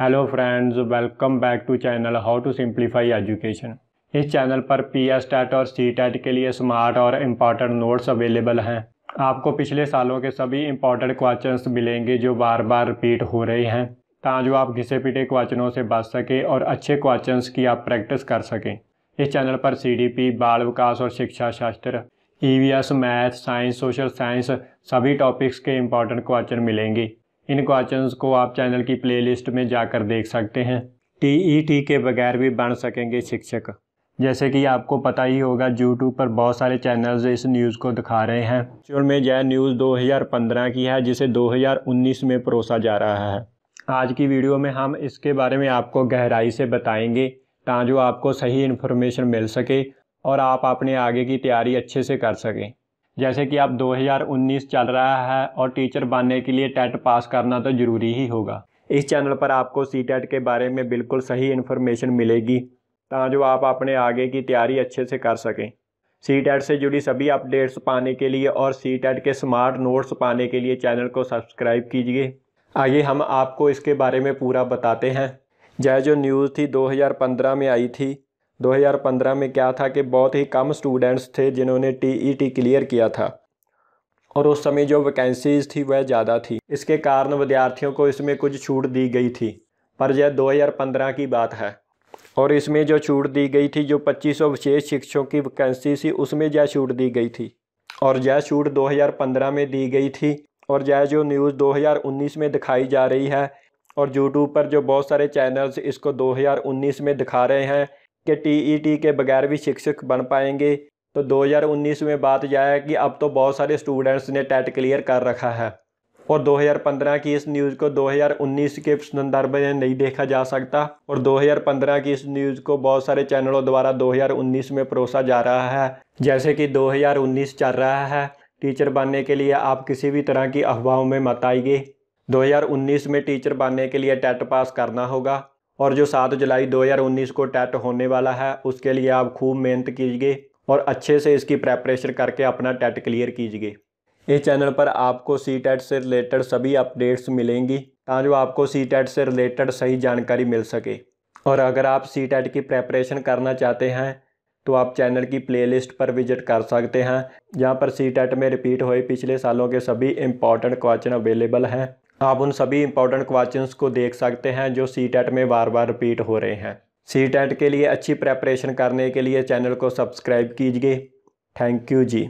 hello friends welcome back to channel how to simplify education इस channel पर P S TET और C TET के लिए smart और इम्पॉर्टेंट नोट्स अवेलेबल हैं आपको पिछले सालों के सभी इम्पॉर्टेंट क्वेश्चंस मिलेंगे जो बार बार रिपीट हो रहे हैं ताजो आप घिसे पिटे क्वेश्चनों से बच सकें और अच्छे क्वेश्चन की आप प्रैक्टिस कर सकें इस चैनल पर सी डी पी बाल विकास और शिक्षा शास्त्र E V S math science social science सभी टॉपिक्स के इम्पॉर्टेंट क्वेश्चन मिलेंगे इन क्वेश्चंस को आप चैनल की प्लेलिस्ट में जाकर देख सकते हैं टीईटी e के बगैर भी बन सकेंगे शिक्षक जैसे कि आपको पता ही होगा यूट्यूब पर बहुत सारे चैनल्स इस न्यूज़ को दिखा रहे हैं चुर में यह न्यूज़ 2015 की है जिसे 2019 में परोसा जा रहा है आज की वीडियो में हम इसके बारे में आपको गहराई से बताएंगे ताजो आपको सही इन्फॉर्मेशन मिल सके और आप अपने आगे की तैयारी अच्छे से कर सकें जैसे कि आप 2019 चल रहा है और टीचर बनने के लिए टेट पास करना तो ज़रूरी ही होगा इस चैनल पर आपको सी टेट e के बारे में बिल्कुल सही इन्फॉर्मेशन मिलेगी ता जो आप अपने आगे की तैयारी अच्छे से कर सकें सी टेट e से जुड़ी सभी अपडेट्स पाने के लिए और सी टेट e के स्मार्ट नोट्स पाने के लिए चैनल को सब्सक्राइब कीजिए आगे हम आपको इसके बारे में पूरा बताते हैं जय जो न्यूज़ थी 2015 में आई थी 2015 में क्या था कि बहुत ही कम स्टूडेंट्स थे जिन्होंने टीईटी क्लियर e किया था और उस समय जो वैकेंसीज थी वह ज़्यादा थी इसके कारण विद्यार्थियों को इसमें कुछ छूट दी गई थी पर यह 2015 की बात है और इसमें जो छूट दी गई थी जो 2500 विशेष शिक्षकों की वैकेंसी थी उसमें यह छूट दी गई थी और यह छूट 2015 में दी गई थी और यह जो न्यूज़ 2019 में दिखाई जा रही है और यूट्यूब पर जो बहुत सारे चैनल्स इसको 2019 में दिखा रहे हैं के टीईटी e के बगैर भी शिक्षक बन पाएंगे तो 2019 में बात यह है कि अब तो बहुत सारे स्टूडेंट्स ने टेट क्लियर कर रखा है और 2015 की इस न्यूज़ को 2019 के संदर्भ में नहीं देखा जा सकता और 2015 की इस न्यूज़ को बहुत सारे चैनलों द्वारा 2019 में परोसा जा रहा है जैसे कि 2019 चल रहा है टीचर बनने के लिए आप किसी भी तरह की अफवाहों में मत आइए 2019 में टीचर बनने के लिए टेट पास करना होगा और जो सात जुलाई 2019 को टेट होने वाला है उसके लिए आप खूब मेहनत कीजिए और अच्छे से इसकी प्रेपरेशन करके अपना टेट क्लियर कीजिए इस चैनल पर आपको सी टेट e से रिलेटेड सभी अपडेट्स मिलेंगी ताकि आपको सी टेट e से रिलेटेड सही जानकारी मिल सके और अगर आप सी टेट e की प्रेपरेशन करना चाहते हैं तो आप चैनल की प्लेलिस्ट पर विजिट कर सकते हैं जहाँ पर सी टेट में रिपीट हुए पिछले सालों के सभी इम्पॉर्टेंट क्वेश्चन अवेलेबल हैं आप उन सभी इंपॉर्टेंट क्वेश्चंस को देख सकते हैं जो सी टेट में बार बार रिपीट हो रहे हैं सी टेट के लिए अच्छी प्रेपरेशन करने के लिए चैनल को सब्सक्राइब कीजिए थैंक यू जी